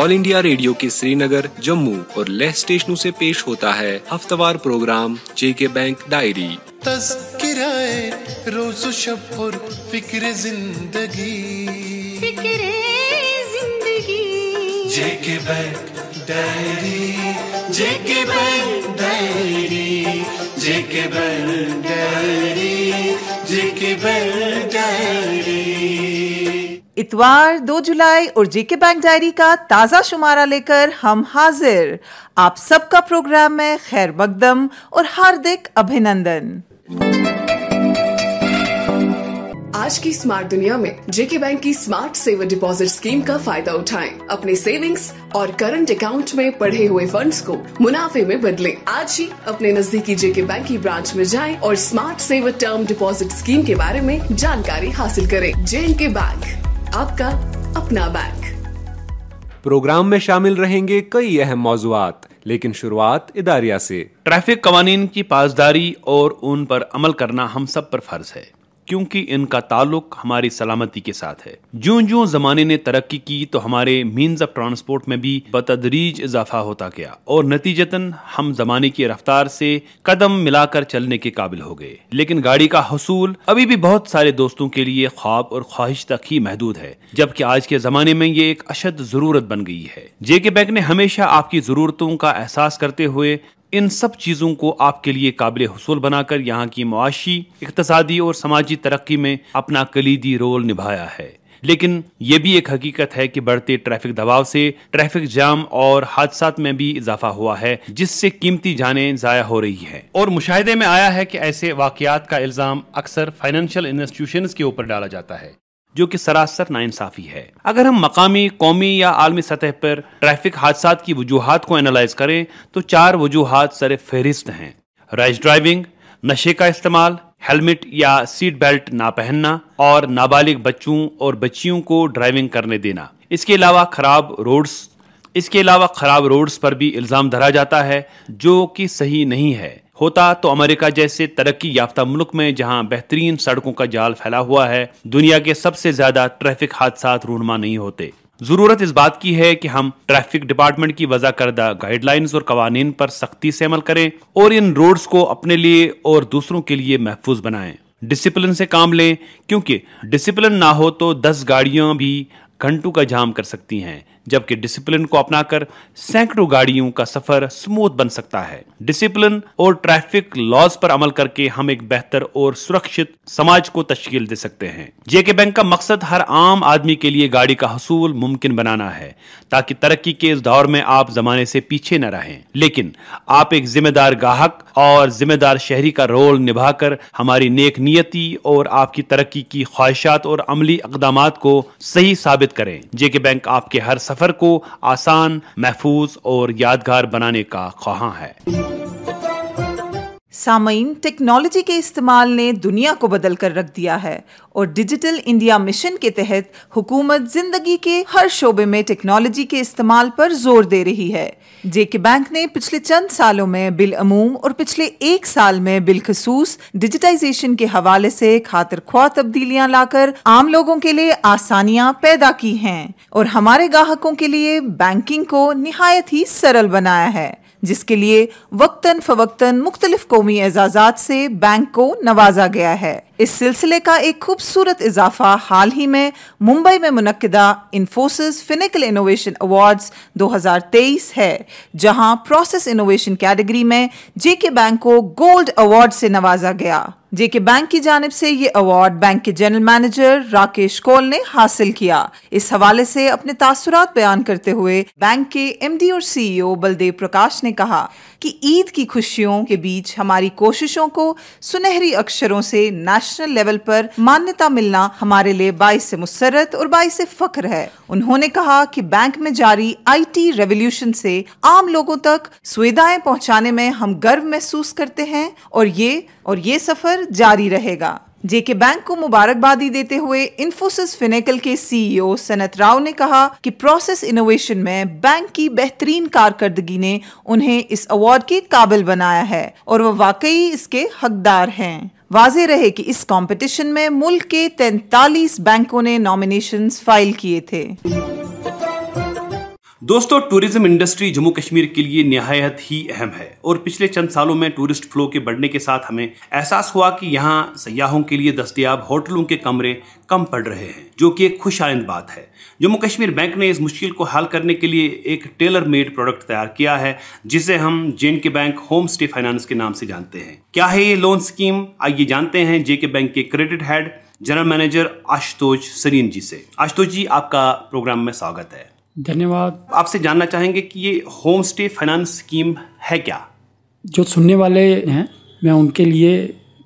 All India radio के श्रीनगर जम्मू और लेह स्टेशनों से पेश होता है हफ्तावार प्रोग्राम जे के बैंक डायरी तस्किराए रोज फिक्र जिंदगी फिक्र जिंदगी जे के बैंक डायरी जे के बैंक डायरी जे के बैंक डायरी जे के बैंक डायरी इतवार 2 जुलाई और जीके बैंक डायरी का ताज़ा शुमारा लेकर हम हाजिर आप सबका प्रोग्राम में खैर बगदम और हार्दिक अभिनंदन आज की स्मार्ट दुनिया में जेके बैंक की स्मार्ट सेवर डिपॉजिट स्कीम का फायदा उठाएं अपने सेविंग्स और करंट अकाउंट में पढ़े हुए फंड्स को मुनाफे में बदलें आज ही अपने नजदीकी जेके बैंक की ब्रांच में जाएं और smart saver term deposit scheme के बारे में जानकारी हासिल करें जे के बैंक आपका अपना बैंक प्रोग्राम में शामिल रहेंगे कई अहम मौजूद लेकिन शुरुआत इदारिया से ट्रैफिक कवानीन की पासदारी और उन पर अमल करना हम सब पर फर्ज है क्योंकि इनका ताल्लुक हमारी सलामती के साथ है जो जो जमाने ने तरक्की की तो हमारे मीन्स ऑफ ट्रांसपोर्ट में भी बतदरीज इजाफा होता गया और नतीजतन हम जमाने की रफ्तार से कदम मिलाकर चलने के काबिल हो गए लेकिन गाड़ी का हसूल अभी भी बहुत सारे दोस्तों के लिए ख्वाब और ख्वाहिश तक ही महदूद है जबकि आज के जमाने में ये एक अशद जरूरत बन गई है जेके बैंक ने हमेशा आपकी जरूरतों का एहसास करते हुए इन सब चीज़ों को आपके लिए काबिल हसूल बनाकर यहाँ की मुआशी इकतसादी और समाजी तरक्की में अपना कलीदी रोल निभाया है लेकिन यह भी एक हकीकत है कि बढ़ते ट्रैफिक दबाव से ट्रैफिक जाम और हादसा में भी इजाफा हुआ है जिससे कीमती जाने ज़ाया हो रही है और मुशाहे में आया है कि ऐसे वाकयात का इल्ज़ाम अक्सर फाइनेंशियल इंस्टीट्यूशन के ऊपर डाला जाता है जो कि सरासर नाइंसाफी है अगर हम मकामी कौमी या आलमी सतह पर ट्रैफिक हादसा की वजूहत को एनालाइज करें तो चार वजूहत सर फहरिस्त हैं रैश ड्राइविंग नशे का इस्तेमाल हेलमेट या सीट बेल्ट ना पहनना और नाबालिग बच्चों और बच्चियों को ड्राइविंग करने देना इसके अलावा खराब रोड्स इसके अलावा खराब रोड्स पर भी इल्ज़ाम धरा जाता है जो कि सही नहीं है होता तो अमेरिका जैसे तरक्की याफ्ता मुल्क में जहां बेहतरीन सड़कों का जाल फैला हुआ है दुनिया के सबसे ज्यादा ट्रैफिक हादसा रूनमा नहीं होते जरूरत इस बात की है कि हम ट्रैफिक डिपार्टमेंट की वजह करदा गाइडलाइंस और कवानीन पर सख्ती से अमल करें और इन रोड्स को अपने लिए और दूसरों के लिए महफूज बनाएं डिसिप्लिन से काम लें क्योंकि डिसिप्लिन ना हो तो दस गाड़ियां भी घंटों का जाम कर सकती हैं जबकि डिसिप्लिन को अपनाकर सैकड़ों गाड़ियों का सफर स्मूथ बन सकता है डिसिप्लिन और ट्रैफिक लॉज पर अमल करके हम एक बेहतर और सुरक्षित समाज को तश्कील दे सकते हैं जेके बैंक का मकसद हर आम आदमी के लिए गाड़ी का हसूल मुमकिन बनाना है ताकि तरक्की के इस दौर में आप जमाने से पीछे न रहें लेकिन आप एक जिम्मेदार ग्राहक और जिम्मेदार शहरी का रोल निभाकर हमारी नेक नियति और आपकी तरक्की की ख्वाहिशात और अमली इकदाम को सही साबित करें जेके बैंक आपके हर सफर सफर को आसान महफूज और यादगार बनाने का ख्वाह है सामीन टेक्नोलॉजी के इस्तेमाल ने दुनिया को बदल कर रख दिया है और डिजिटल इंडिया मिशन के तहत हुकूमत जिंदगी के हर शोबे में टेक्नोलॉजी के इस्तेमाल पर जोर दे रही है जेके बैंक ने पिछले चंद सालों में बिल अमूम और पिछले एक साल में बिलखसूस डिजिटाइजेशन के हवाले से खातर ख्वाह तब्दीलियां लाकर आम लोगों के लिए आसानियां पैदा की हैं और हमारे ग्राहकों के लिए बैंकिंग को नहायत ही सरल बनाया है जिसके लिए वक्तन फवक्तन मुख्तलिफ कौमी एजाजात से बैंक को नवाजा गया है इस सिलसिले का एक खूबसूरत इजाफा हाल ही में मुंबई में मुनदा इन्फोसिस फिनिकल इनोवेशन अवार्ड्स 2023 है जहां प्रोसेस इनोवेशन कैटेगरी में जेके बैंक को गोल्ड अवार्ड से नवाजा गया जेके बैंक की जानब से ये अवार्ड बैंक के जनरल मैनेजर राकेश कौल ने हासिल किया इस हवाले से अपने तासुरात बयान करते हुए बैंक के एमडी और सीईओ e बलदेव प्रकाश ने कहा कि ईद की खुशियों के बीच हमारी कोशिशों को सुनहरी अक्षरों से नेशनल लेवल पर मान्यता मिलना हमारे लिए बाईस से मुसरत और बाईस से फख्र है उन्होंने कहा कि बैंक में जारी आईटी रेवोल्यूशन से आम लोगों तक सुविधाएं पहुंचाने में हम गर्व महसूस करते हैं और ये और ये सफर असर जारी रहेगा जेके बैंक को मुबारकबादी देते हुए इन्फोसिस फिनेकल के सीईओ सनत राव ने कहा कि प्रोसेस इनोवेशन में बैंक की बेहतरीन कारकर्दगी ने उन्हें इस अवार्ड के काबिल बनाया है और वह वाकई इसके हकदार हैं वाजे रहे कि इस कंपटीशन में मुल्क के 43 बैंकों ने नॉमिनेशंस फाइल किए थे दोस्तों टूरिज्म इंडस्ट्री जम्मू कश्मीर के लिए नहायत ही अहम है और पिछले चंद सालों में टूरिस्ट फ्लो के बढ़ने के साथ हमें एहसास हुआ कि यहाँ सयाहों के लिए दस्तियाब होटलों के कमरे कम पड़ रहे हैं जो कि एक खुश बात है जम्मू कश्मीर बैंक ने इस मुश्किल को हल करने के लिए एक टेलर मेड प्रोडक्ट तैयार किया है जिसे हम जे K bank home stay finance के नाम से जानते हैं क्या है ये लोन स्कीम आइए जानते हैं जे के बैंक के credit head general manager Ashutosh Sarin ji से आशुतोष जी आपका प्रोग्राम में स्वागत है धन्यवाद आपसे जानना चाहेंगे कि ये होम स्टे फाइनेंस स्कीम है क्या जो सुनने वाले हैं मैं उनके लिए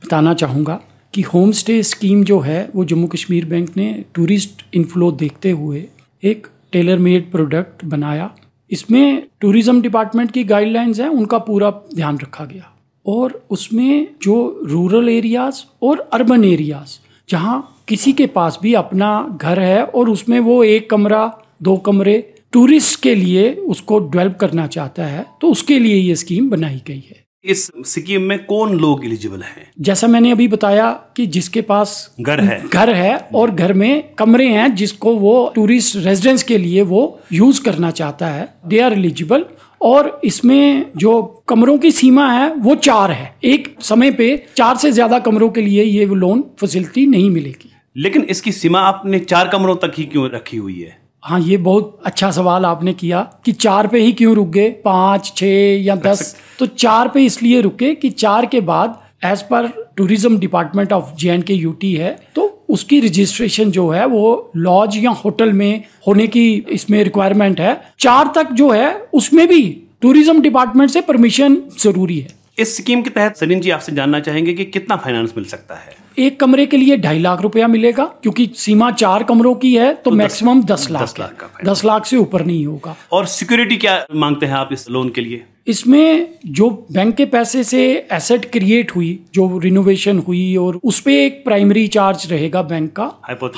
बताना चाहूँगा कि होम स्टे स्कीम जो है वो जम्मू कश्मीर बैंक ने टूरिस्ट इनफ्लो देखते हुए एक टेलर मेड प्रोडक्ट बनाया इसमें टूरिज़्म डिपार्टमेंट की गाइडलाइंस हैं उनका पूरा ध्यान रखा गया और उसमें जो रूरल एरियाज़ और अर्बन एरियाज़ जहाँ किसी के पास भी अपना घर है और उसमें वो एक कमरा दो कमरे टूरिस्ट के लिए उसको डेवलप करना चाहता है तो उसके लिए ये स्कीम बनाई गई है इस स्कीम में कौन लोग एलिजिबल हैं? जैसा मैंने अभी बताया कि जिसके पास घर है घर है और घर में कमरे हैं जिसको वो टूरिस्ट रेजिडेंस के लिए वो यूज करना चाहता है दे आर एलिजिबल और इसमें जो कमरों की सीमा है वो चार है एक समय पे चार से ज्यादा कमरों के लिए ये लोन फैसिलिटी नहीं मिलेगी लेकिन इसकी सीमा आपने चार कमरों तक ही क्यों रखी हुई है हाँ ये बहुत अच्छा सवाल आपने किया कि चार पे ही क्यों रुक गए पाँच छः या दस तो चार पे इसलिए रुके कि चार के बाद एज पर tourism department of J and K UT है तो उसकी रजिस्ट्रेशन जो है वो लॉज या होटल में होने की इसमें रिक्वायरमेंट है चार तक जो है उसमें भी टूरिज्म डिपार्टमेंट से परमिशन जरूरी है इस स्कीम के तहत सलीम जी आपसे जानना चाहेंगे कि कितना फाइनेंस मिल सकता है एक कमरे के लिए ढाई लाख रुपया मिलेगा क्योंकि सीमा चार कमरों की है तो, तो मैक्सिमम दस लाख दस लाख का दस लाख से ऊपर नहीं होगा और सिक्योरिटी क्या मांगते हैं आप इस लोन के लिए इसमें जो बैंक के पैसे से एसेट क्रिएट हुई जो रिनोवेशन हुई और उस पर एक प्राइमरी चार्ज रहेगा बैंक का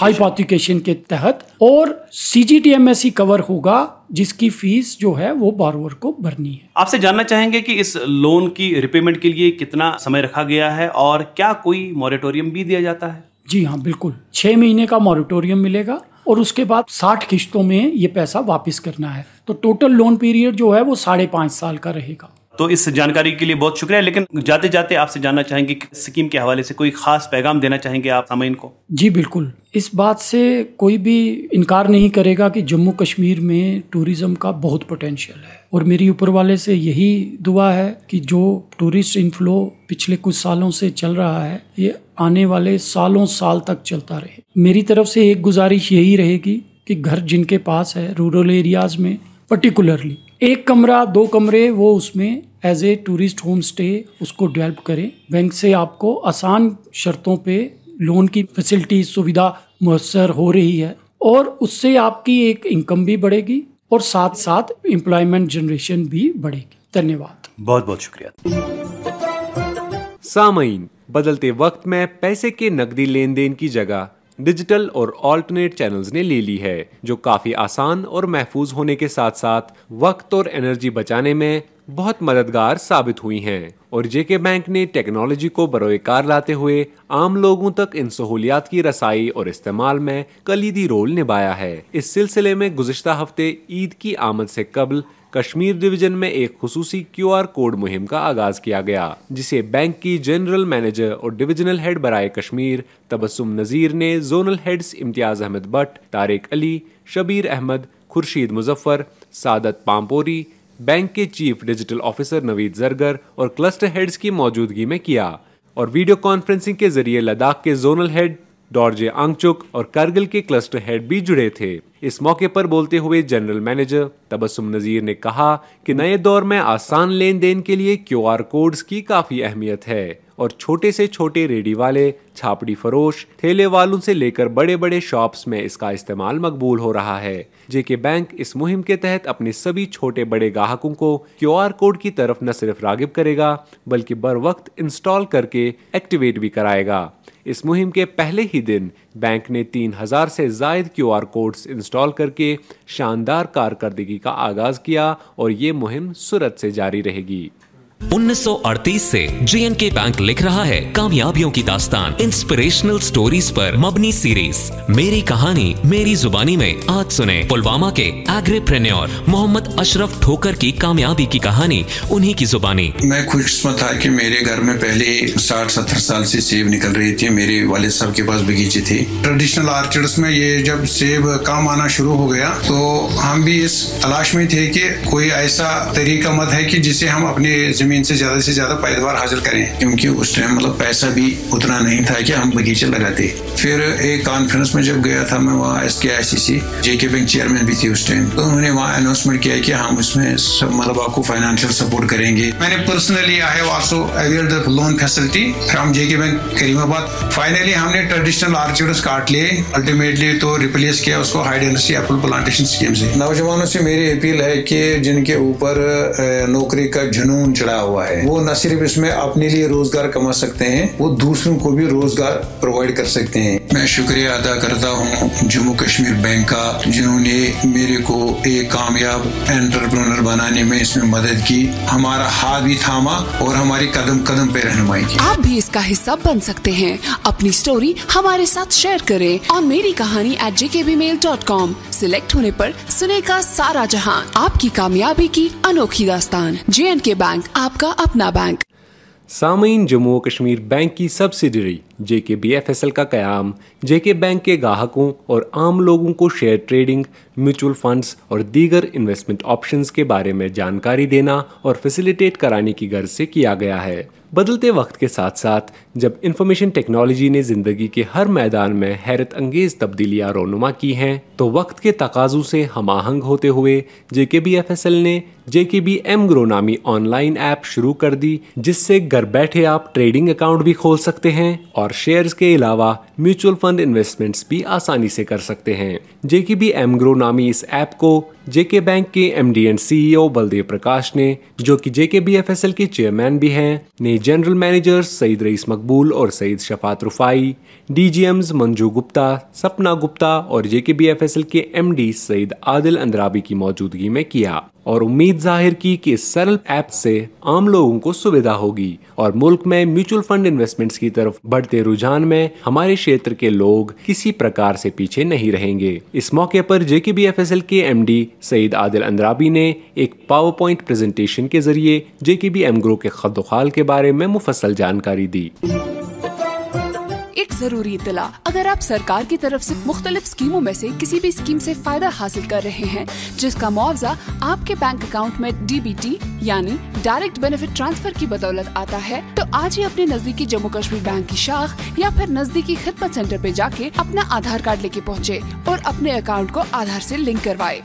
हाइपोथिकेशन के तहत और सीजीटीएमएससी कवर होगा जिसकी फीस जो है वो बारोवर को भरनी है आपसे जानना चाहेंगे कि इस लोन की रिपेमेंट के लिए कितना समय रखा गया है और क्या कोई मॉरिटोरियम भी दिया जाता है जी हाँ बिल्कुल छह महीने का मॉरिटोरियम मिलेगा और उसके बाद साठ किश्तों में ये पैसा वापस करना है तो टोटल लोन पीरियड जो है वो साढ़े पाँच साल का रहेगा तो इस जानकारी के लिए बहुत शुक्रिया लेकिन जाते जाते आपसे जानना चाहेंगे कि स्कीम के हवाले से कोई खास पैगाम देना चाहेंगे आप सामीन को जी बिल्कुल इस बात से कोई भी इनकार नहीं करेगा कि जम्मू कश्मीर में टूरिज़्म का बहुत पोटेंशियल है और मेरी ऊपर वाले से यही दुआ है कि जो टूरिस्ट इनफ्लो पिछले कुछ सालों से चल रहा है ये आने वाले सालों साल तक चलता रहे मेरी तरफ से एक गुजारिश यही रहेगी कि घर जिनके पास है रूरल एरियाज़ में पर्टिकुलरली एक कमरा दो कमरे वो उसमें as a tourist home stay उसको डेवलप करें बैंक से आपको आसान शर्तों पे लोन की फैसिलिटी सुविधा मैसर हो रही है और उससे आपकी एक इनकम भी बढ़ेगी और साथ साथ एम्प्लॉयमेंट जनरेशन भी बढ़ेगी धन्यवाद बहुत बहुत शुक्रिया सामीन बदलते वक्त में पैसे के नकदी लेन देन की जगह डिजिटल और ऑल्टरनेट चैनल्स ने ले ली है जो काफ़ी आसान और महफूज होने के साथ साथ वक्त और एनर्जी बचाने में बहुत मददगार साबित हुई हैं और जेके बैंक ने टेक्नोलॉजी को बरोकार लाते हुए आम लोगों तक इन सहूलियात की रसाई और इस्तेमाल में कलीदी रोल निभाया है इस सिलसिले में गुजशत हफ्ते ईद की आमद से कबल कश्मीर डिवीजन में एक खसूसी क्यू कोड मुहिम का आगाज किया गया जिसे बैंक की जनरल मैनेजर और डिविजनल हेड बरए कश्मीर तबस्सुम नज़ीर ने zonal heads Imtiaz Ahmad Bhat Tariq Ali Shabir Ahmad Khurshid Muzaffar Saadat Pampori bank के chief digital officer Naveed Zargar और क्लस्टर हेड्स की मौजूदगी में किया और वीडियो कॉन्फ्रेंसिंग के जरिए लद्दाख के जोनल हेड डॉर्जे आंगचुक और कारगिल के क्लस्टर हेड भी जुड़े थे इस मौके पर बोलते हुए जनरल मैनेजर तबसुम नज़ीर ने कहा कि नए दौर में आसान लेन देन के लिए क्यूआर कोड्स की काफ़ी अहमियत है और छोटे से छोटे रेडी वाले छापड़ी फरोश ठेले वालों से लेकर बड़े बड़े शॉप्स में इसका इस्तेमाल मकबूल हो रहा है जेके बैंक इस मुहिम के तहत अपने सभी छोटे बड़े ग्राहकों को क्यू कोड की तरफ न सिर्फ रागिब करेगा बल्कि बर वक्त इंस्टॉल करके एक्टिवेट भी कराएगा इस मुहिम के पहले ही दिन बैंक ने 3000 से जायद क्यू आर कोड्स इंस्टॉल करके शानदार कारकर्दगी का आगाज़ किया और ये मुहिम सूरत से जारी रहेगी 1938 से के बैंक लिख रहा है कामयाबियों की दास्तान इंस्पिरेशनल स्टोरीज पर मबनी सीरीज मेरी कहानी मेरी जुबानी में आज सुने पुलवामा के एग्रीप्रेन्योर मोहम्मद अशरफ ठोकर की कामयाबी की कहानी उन्हीं की जुबानी मैं खुशकस्मत था कि मेरे घर में पहले साठ सत्तर साल से सेब निकल रही थी मेरे वाले साहब के पास बगीचे थे ट्रेडिशनल आर्चर्स में ये जब सेब काम आना शुरू हो गया तो हम भी इस तलाश में थे की कोई ऐसा तरीका मत है की जिसे हम अपने जमीन जमीन से ज्यादा से ज्यादा पैदावार हासिल करें क्योंकि उस टाइम मतलब पैसा भी उतना नहीं था कि हम बगीचे लगाते फिर एक कॉन्फ्रेंस में जब गया था मैं वहाँ एस के आई सी सी जेके बैंक चेयरमैन भी थी उस टाइम तो उन्होंने वहाँ अनाउंसमेंट किया कि हम इसमें सब मतलब आपको फाइनेंशियल सपोर्ट करेंगे मैंने personally I have also aware the loan facility from JK bank Karimabad finally हमने ट्रेडिशनल आर्चर्स काट लिए अल्टीमेटली तो रिप्लेस किया उसको high density apple plantation scheme से नौजवानों से मेरी अपील है कि जिनके ऊपर नौकरी का जुनून चढ़ा आया हुआ है वो न सिर्फ इसमें अपने लिए रोजगार कमा सकते हैं वो दूसरों को भी रोजगार प्रोवाइड कर सकते हैं मैं शुक्रिया अदा करता हूँ जम्मू कश्मीर बैंक का जिन्होंने मेरे को एक कामयाब एंटरप्रनर बनाने में इसमें मदद की हमारा हाथ भी थामा और हमारी कदम कदम पे रहनुमाई की आप भी इसका हिस्सा बन सकते हैं अपनी स्टोरी हमारे साथ शेयर करें और मेरी कहानी at J K B mail dot com select होने पर सुनेगा सारा जहां आपकी कामयाबी की अनोखी दास्तान जे एंड के बैंक आपका अपना बैंक सामीन जम्मू कश्मीर बैंक की subsidiary J K B F S L का क्याम जे के बैंक के ग्राहकों और आम लोगों को शेयर ट्रेडिंग म्यूचुअल फंड्स और दीगर इन्वेस्टमेंट ऑप्शंस के बारे में जानकारी देना और फैसिलिटेट कराने की गर्ज से किया गया है बदलते वक्त के साथ साथ जब इंफॉर्मेशन टेक्नोलॉजी ने ज़िंदगी के हर मैदान में हैरत अंगेज़ तब्दीलियाँ रोनुमा की हैं तो वक्त के तकाजों से हम आहंग होते हुए जे K B F S L ने J K B M grow नामी ऑनलाइन ऐप शुरू कर दी जिससे घर बैठे आप ट्रेडिंग अकाउंट भी खोल सकते हैं और शेयर्स के अलावा म्यूचुअल फंड इन्वेस्टमेंट्स भी आसानी से कर सकते हैं जे के बी एम ग्रो नामी इस ऐप को जेके बैंक के M D and CEO Baldev Prakash ने जो कि JK B F S L के चेयरमैन भी हैं ने जनरल मैनेजर सईद रईस मकबूल और सईद शफात रुफाई एम्स मंजू गुप्ता सपना गुप्ता और JK B F S L के एम डी सईद आदिल अंद्राबी की मौजूदगी में किया और उम्मीद जाहिर की कि इस सरल ऐप से आम लोगों को सुविधा होगी और मुल्क में म्यूचुअल फंड इन्वेस्टमेंट्स की तरफ बढ़ते रुझान में हमारे क्षेत्र के लोग किसी प्रकार से पीछे नहीं रहेंगे इस मौके पर बी एफ एस एल के एम डी सईद आदिल अंद्राबी ने एक पावर पॉइंट प्रेजेंटेशन के जरिए बी एम ग्रो के खदोखाल के बारे में मुफसल जानकारी दी एक जरूरी इतला अगर आप सरकार की तरफ से मुख्तलिफ स्कीमों में से किसी भी स्कीम से फायदा हासिल कर रहे हैं जिसका मुआवजा आपके बैंक अकाउंट में डीबीटी यानी डायरेक्ट बेनिफिट ट्रांसफर की बदौलत आता है तो आज ही अपने नजदीकी जम्मू कश्मीर बैंक की शाख या फिर नजदीकी खिदमत सेंटर पे जाके अपना आधार कार्ड लेके पहुँचे और अपने अकाउंट को आधार ऐसी लिंक करवाए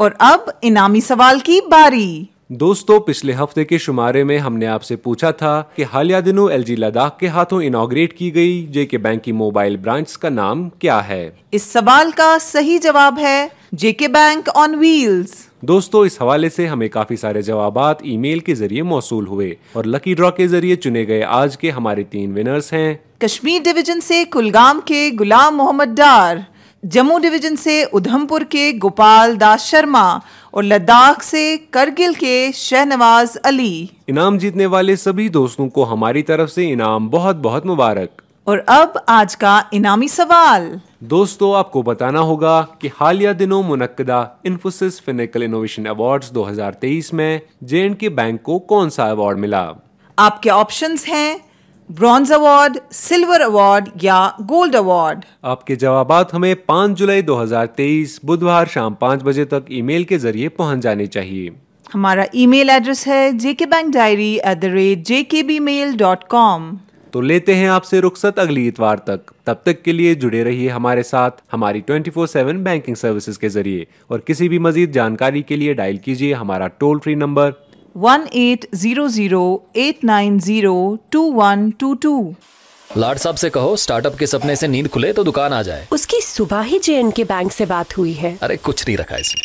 और अब इनामी सवाल की बारी दोस्तों पिछले हफ्ते के शुमारे में हमने आपसे पूछा था कि हालिया दिनों एल लद्दाख के हाथों इनाग्रेट की गई जेके बैंक की मोबाइल ब्रांच का नाम क्या है इस सवाल का सही जवाब है जेके बैंक ऑन व्हील्स दोस्तों इस हवाले से हमें काफी सारे जवाब ईमेल के जरिए मौसू हुए और लकी ड्रॉ के जरिए चुने गए आज के हमारे तीन विनर्स हैं कश्मीर डिवीजन से कुलगाम के गुलाम मोहम्मद डार जम्मू डिवीजन से उधमपुर के गोपाल दास शर्मा और लद्दाख से करगिल के शहनवाज अली इनाम जीतने वाले सभी दोस्तों को हमारी तरफ से इनाम बहुत बहुत मुबारक और अब आज का इनामी सवाल दोस्तों आपको बताना होगा कि हालिया दिनों मुनदा इन्फोसिस फिनिकल इनोवेशन अवार्ड 2023 में जे के बैंक को कौन सा अवार्ड मिला आपके ऑप्शंस हैं ब्रॉन्ज अवार्ड सिल्वर अवार्ड या गोल्ड अवार्ड आपके जवाब हमें 5 जुलाई 2023 बुधवार शाम 5 बजे तक ईमेल के जरिए पहुंच जाने चाहिए हमारा ईमेल एड्रेस है JK bank diary at the rate JK B mail dot com तो लेते हैं आपसे रुख्सत अगली इतवार तक तब तक के लिए जुड़े रहिए हमारे साथ हमारी 24/7 बैंकिंग सर्विसेज के जरिए और किसी भी मजीद जानकारी के लिए डायल कीजिए हमारा toll free number one eight zero zero eight nine zero two one two two लाड साहब से कहो स्टार्टअप के सपने से नींद खुले तो दुकान आ जाए उसकी सुबह ही जे के बैंक से बात हुई है अरे कुछ नहीं रखा इसमें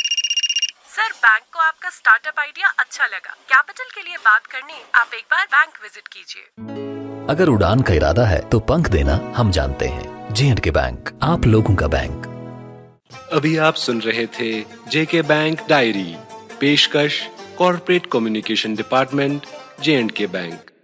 सर बैंक को आपका स्टार्टअप आइडिया अच्छा लगा कैपिटल के लिए बात करनी आप एक बार बैंक विजिट कीजिए अगर उड़ान का इरादा है तो पंख देना हम जानते हैं जे के बैंक आप लोगों का बैंक अभी आप सुन रहे थे जे के बैंक डायरी पेशकश corporate communication department J and K bank